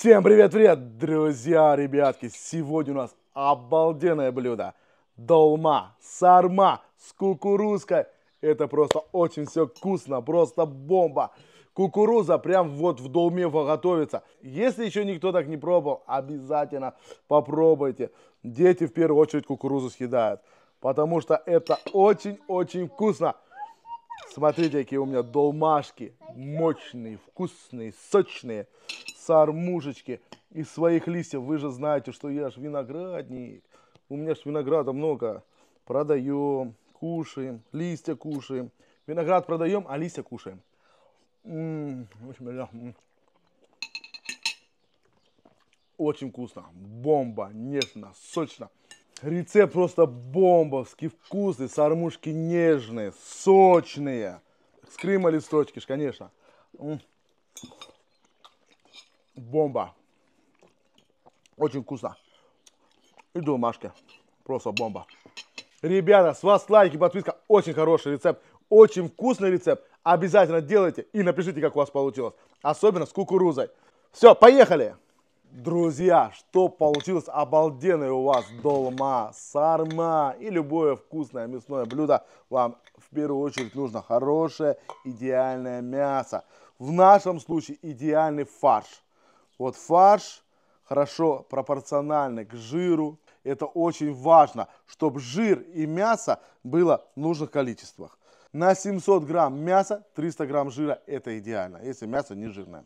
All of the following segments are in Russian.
Всем привет-привет, друзья, ребятки! Сегодня у нас обалденное блюдо. Долма, сарма с кукурузкой. Это просто очень все вкусно, просто бомба. Кукуруза прям вот в долме готовится. Если еще никто так не пробовал, обязательно попробуйте. Дети в первую очередь кукурузу съедают, потому что это очень-очень вкусно. Смотрите, какие у меня долмашки. Мощные, вкусные, сочные. сармужечки из своих листьев. Вы же знаете, что я ж виноградник. У меня ж винограда много. Продаем, кушаем, листья кушаем. Виноград продаем, а листья кушаем. очень вкусно. Бомба, нежно, сочно. Рецепт просто бомбовский, вкусный, сармушки нежные, сочные. С Крыма листочки конечно. Бомба. Очень вкусно. И домашки. Просто бомба. Ребята, с вас лайки, подписка. Очень хороший рецепт. Очень вкусный рецепт. Обязательно делайте и напишите, как у вас получилось. Особенно с кукурузой. Все, поехали! Друзья, что получилось обалденный у вас долма, сарма и любое вкусное мясное блюдо, вам в первую очередь нужно хорошее, идеальное мясо. В нашем случае идеальный фарш. Вот фарш хорошо пропорциональный к жиру. Это очень важно, чтобы жир и мясо было в нужных количествах. На 700 грамм мяса 300 грамм жира это идеально, если мясо не жирное.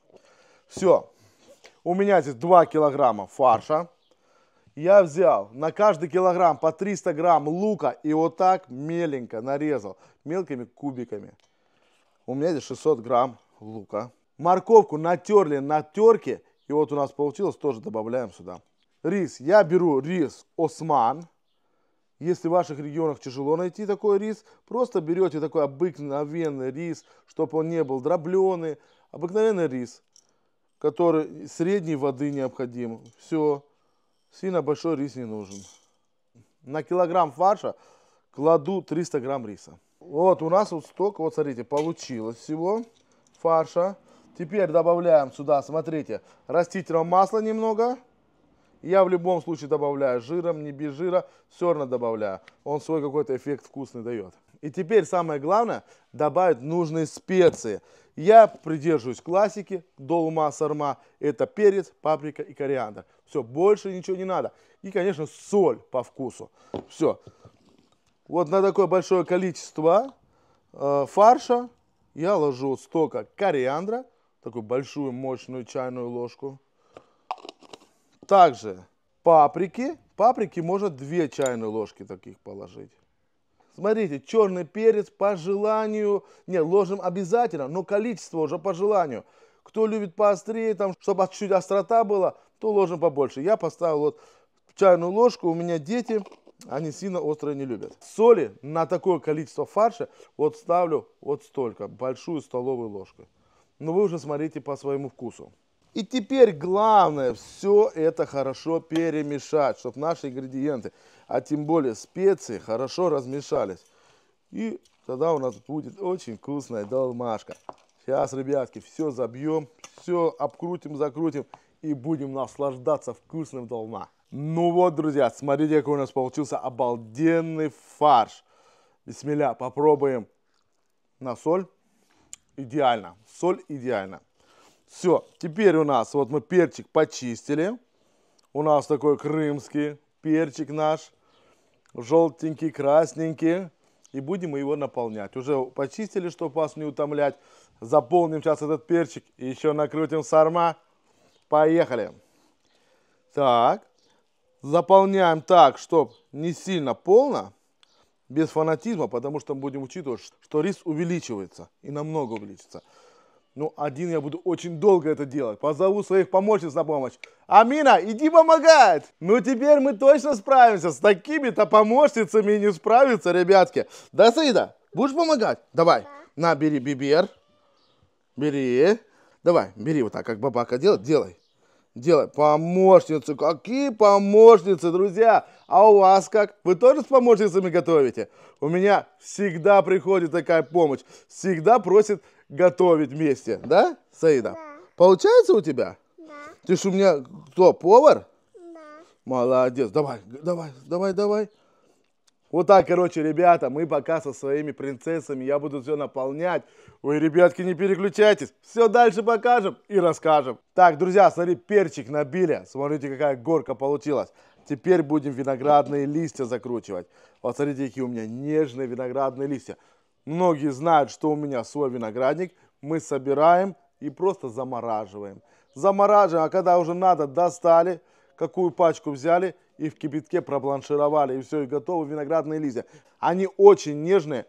Все, у меня здесь 2 килограмма фарша. Я взял на каждый килограмм по 300 грамм лука и вот так меленько нарезал, мелкими кубиками. У меня здесь 600 грамм лука. Морковку натерли на терке, и вот у нас получилось, тоже добавляем сюда. Рис. Я беру рис осман. Если в ваших регионах тяжело найти такой рис, просто берете такой обыкновенный рис, чтобы он не был дробленый, обыкновенный рис который средней воды необходим. Все, сильно большой рис не нужен. На килограмм фарша кладу 300 грамм риса. Вот у нас вот столько, вот смотрите, получилось всего фарша. Теперь добавляем сюда, смотрите, растительного масла немного. Я в любом случае добавляю жиром, не без жира, все равно добавляю. Он свой какой-то эффект вкусный дает. И теперь самое главное, добавить нужные специи. Я придерживаюсь классики долма сарма. Это перец, паприка и кориандр. Все, больше ничего не надо. И, конечно, соль по вкусу. Все. Вот на такое большое количество э, фарша я ложу столько кориандра, такую большую мощную чайную ложку. Также паприки. Паприки можно 2 чайные ложки таких положить. Смотрите, черный перец по желанию, не, ложим обязательно, но количество уже по желанию. Кто любит поострее, там, чтобы чуть острота была, то ложим побольше. Я поставил вот чайную ложку, у меня дети, они сильно острое не любят. Соли на такое количество фарша вот ставлю вот столько, большую столовую ложку. Но вы уже смотрите по своему вкусу. И теперь главное все это хорошо перемешать, чтобы наши ингредиенты, а тем более специи, хорошо размешались. И тогда у нас будет очень вкусная долмашка. Сейчас, ребятки, все забьем, все обкрутим, закрутим и будем наслаждаться вкусным долма. Ну вот, друзья, смотрите, какой у нас получился обалденный фарш. Бисмилля, попробуем на соль. Идеально, соль идеально. Все, теперь у нас, вот мы перчик почистили. У нас такой крымский перчик наш, желтенький, красненький. И будем мы его наполнять. Уже почистили, чтобы вас не утомлять. Заполним сейчас этот перчик и еще накрутим сарма. Поехали. Так, заполняем так, чтобы не сильно полно, без фанатизма, потому что мы будем учитывать, что рис увеличивается и намного увеличится. Ну, один я буду очень долго это делать. Позову своих помощниц на помощь. Амина, иди помогать! Ну, теперь мы точно справимся. С такими-то помощницами не справиться, ребятки. Да, Саида, будешь помогать? Давай. Да. На, бери бибер. Бери. Давай, бери вот так, как бабака делает. Делай. Делай. Помощницы. Какие помощницы, друзья? А у вас как? Вы тоже с помощницами готовите? У меня всегда приходит такая помощь. Всегда просит готовить вместе, да, Саида? Да. Получается у тебя? Да. Ты ж у меня кто, повар? Да. Молодец, давай, давай, давай, давай. Вот так, короче, ребята, мы пока со своими принцессами, я буду все наполнять. Ой, ребятки, не переключайтесь, все дальше покажем и расскажем. Так, друзья, смотри, перчик набили, смотрите, какая горка получилась. Теперь будем виноградные листья закручивать. Вот смотрите, какие у меня нежные виноградные листья. Многие знают, что у меня свой виноградник. Мы собираем и просто замораживаем. Замораживаем, а когда уже надо, достали, какую пачку взяли и в кипятке пробланшировали. И все, и готовы виноградные листья. Они очень нежные,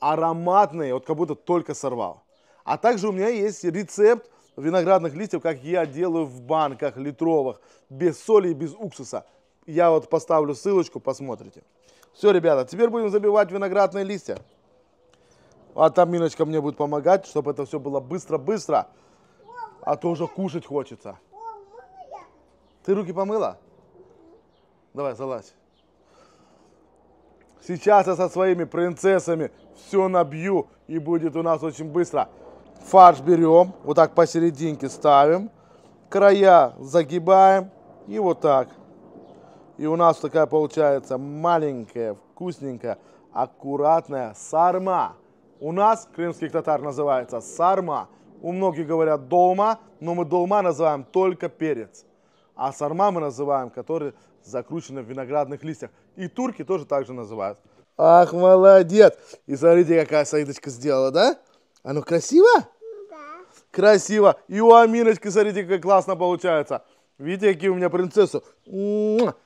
ароматные, вот как будто только сорвал. А также у меня есть рецепт виноградных листьев, как я делаю в банках литровых, без соли и без уксуса. Я вот поставлю ссылочку, посмотрите. Все, ребята, теперь будем забивать виноградные листья. А там Миночка мне будет помогать, чтобы это все было быстро-быстро. А то уже кушать хочется. Ты руки помыла? Давай, залазь. Сейчас я со своими принцессами все набью и будет у нас очень быстро. Фарш берем, вот так посерединке ставим, края загибаем и вот так. И у нас такая получается маленькая, вкусненькая, аккуратная сарма. У нас, крымских татар, называется сарма. У многих говорят долма, но мы долма называем только перец. А сарма мы называем, который закручен в виноградных листьях. И турки тоже так же называют. Ах, молодец! И смотрите, какая Саидочка сделала, да? Оно а ну, красиво? Да. Красиво. И у Аминочки, смотрите, как классно получается. Видите, какие у меня принцессы?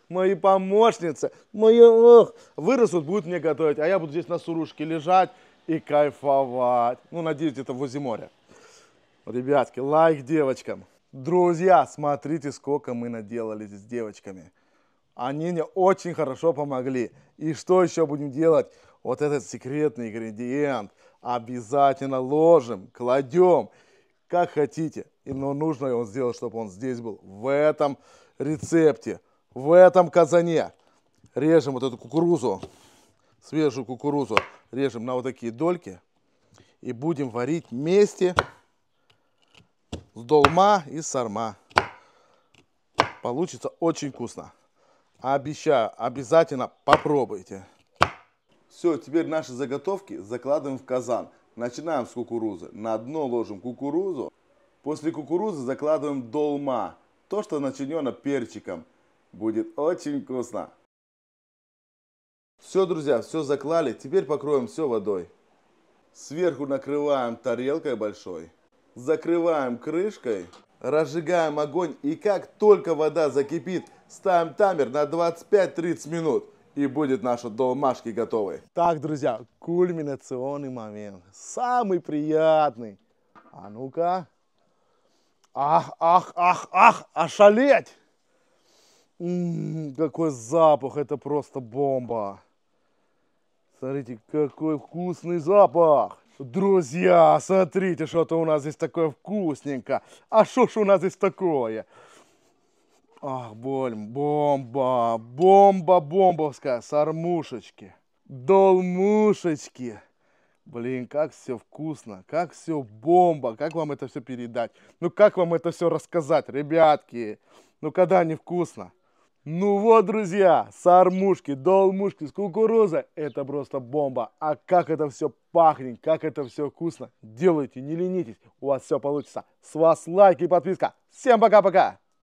Мои помощницы, мои... ох, Вырастут, будут мне готовить, а я буду здесь на сурушке лежать, и кайфовать. Ну, надеюсь, это в моря. Ребятки, лайк девочкам. Друзья, смотрите, сколько мы наделали с девочками. Они мне очень хорошо помогли. И что еще будем делать? Вот этот секретный ингредиент обязательно ложим, кладем, как хотите. Но нужно его сделать, чтобы он здесь был, в этом рецепте, в этом казане. Режем вот эту кукурузу свежую кукурузу режем на вот такие дольки и будем варить вместе с долма и сарма. Получится очень вкусно. Обещаю, обязательно попробуйте. Все, теперь наши заготовки закладываем в казан. Начинаем с кукурузы. На дно ложим кукурузу. После кукурузы закладываем долма. То, что начинено перчиком. Будет очень вкусно. Все, друзья, все заклали. Теперь покроем все водой. Сверху накрываем тарелкой большой. Закрываем крышкой. Разжигаем огонь. И как только вода закипит, ставим таймер на 25-30 минут. И будет наша долмашки готовой. Так, друзья, кульминационный момент. Самый приятный. А ну-ка. Ах, ах, ах, ах, ошалеть! М м-м, -м, какой запах, это просто бомба. Смотрите, какой вкусный запах. Друзья, смотрите, что-то у нас здесь такое вкусненько. А что ж у нас здесь такое? Ах, боль, бомба, бомба бомбовская, сармушечки, долмушечки. Блин, как все вкусно, как все бомба, как вам это все передать? Ну, как вам это все рассказать, ребятки? Ну, когда невкусно? Ну вот, друзья, сармушки, долмушки с кукурузой – это просто бомба. А как это все пахнет, как это все вкусно. Делайте, не ленитесь, у вас все получится. С вас лайк и подписка. Всем пока-пока!